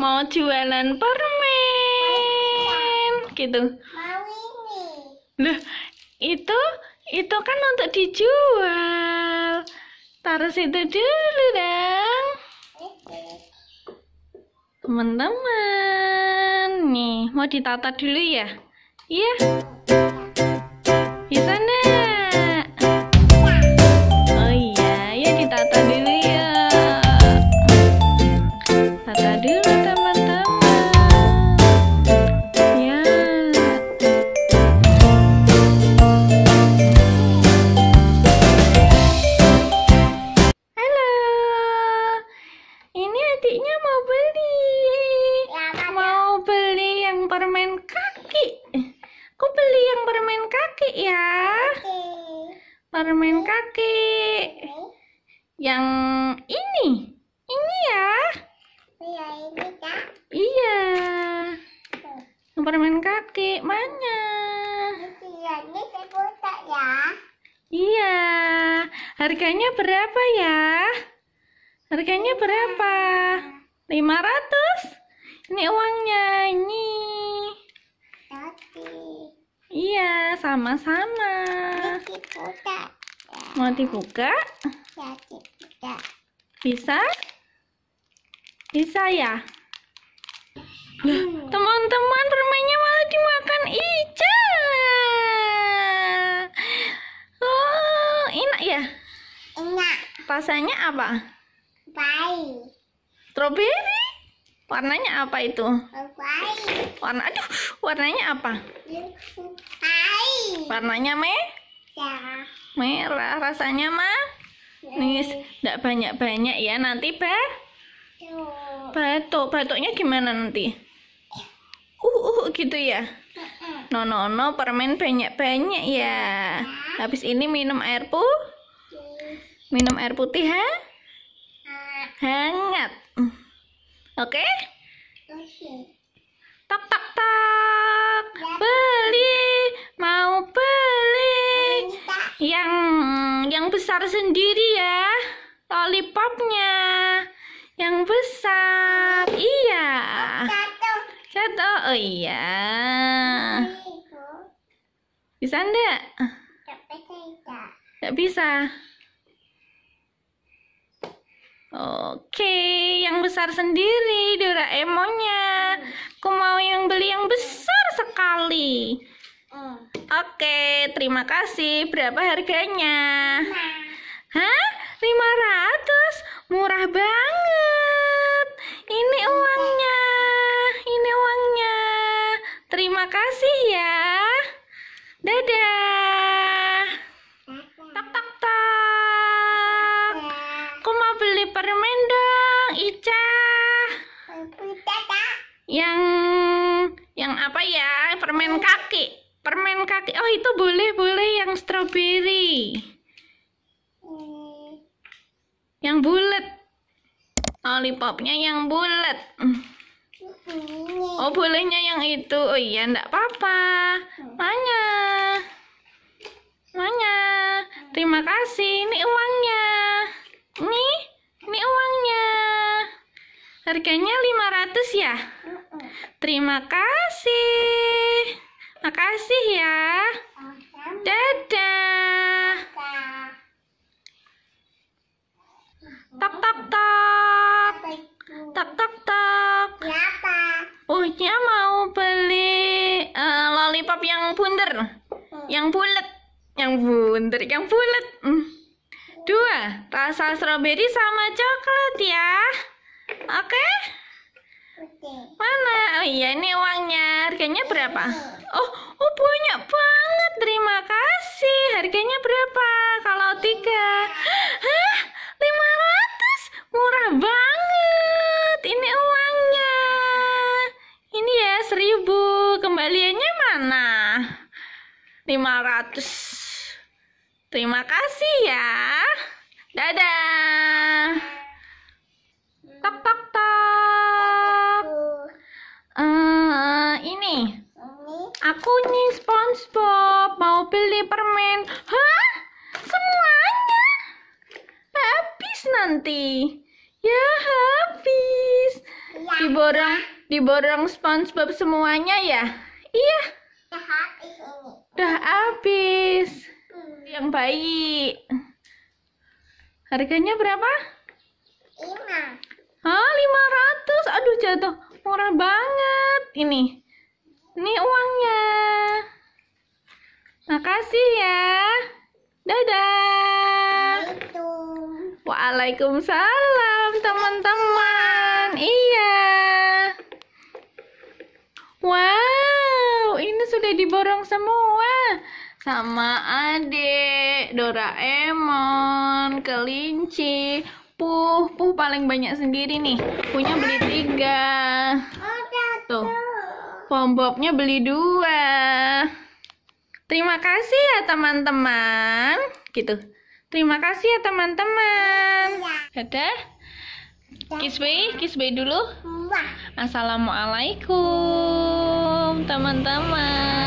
mau jualan permen gitu Loh, itu itu kan untuk dijual taruh situ dulu dong teman-teman nih mau ditata dulu ya iya yeah. permen kaki. Yang ini. Ini ya. Iya, ini Kak. Iya. Yang main kaki mana? Ini ya. Iya. Harganya berapa ya? Harganya berapa? 500? Ini uangnya. Ini. Iya, sama-sama. Mau dibuka? Ya, dibuka. Bisa? Bisa ya? Hmm. Teman-teman permennya malah dimakan Ica. Oh, enak ya? Enak. Rasanya apa? Baik. Strawberry? Warnanya apa itu? Oh, baik. Warna aduh, warnanya apa? Baik. Warnanya me? Ya merah rasanya mah nis tidak banyak banyak ya nanti pak batuk batuknya gimana nanti uh uh gitu ya no no no permen banyak banyak ya habis ini minum air pu minum air putih ha mm. hangat mm. oke okay. besar sendiri ya lollipopnya yang besar iya jatuh oh iya bisa enggak enggak bisa oke yang besar sendiri Doraemonnya aku mau yang beli yang besar sekali Oke, terima kasih. Berapa harganya? Hah? 500? Murah banget. Ini iya, uangnya. Ini uangnya. Terima kasih ya. Dadah. Iya. Tak tak tak. Iya. Aku mau beli permen dong, Ica. Yang yang apa ya? Permen kaki permen kaki oh itu boleh boleh yang strawberry hmm. yang bulat lollipopnya yang bulat hmm. oh bolehnya yang itu oh iya ndak apa-apa hmm. mana mana terima kasih ini uangnya nih ini uangnya harganya 500 ya hmm. terima kasih kasih ya. Dadah. Tok tok tok. Tok tok tok. Uya oh, iya, mau beli uh, lollipop yang bundar. Hmm. Yang bulat. Yang bundar, yang bulat. Hmm. Dua, rasa stroberi sama coklat ya. Oke? Okay? Mana? Oh iya, ini uangnya. Harganya berapa? Oh, Oh banyak banget, terima kasih. Harganya berapa? Kalau tiga, hah? 500? Murah banget. Ini uangnya. Ini ya seribu. Kembaliannya mana? 500. Terima kasih ya. Dadah. Tok tok tok. aku nih SpongeBob mau beli permen hah semuanya habis nanti ya habis diborong diborong SpongeBob semuanya ya iya udah habis habis hmm. yang baik harganya berapa lima Hah, 500? Aduh, jatuh. Murah banget ini. Ini uangnya. Makasih ya. Dadah. Waalaikumsalam teman-teman. Iya. Wow, ini sudah diborong semua sama adik Doraemon, kelinci, Puh, Puh paling banyak sendiri nih. Punya beli tiga. Tuh. Pombopnya beli dua. Terima kasih ya teman-teman. Gitu. Terima kasih ya teman-teman. Dadah. kisbe kisbe dulu. Assalamualaikum teman-teman.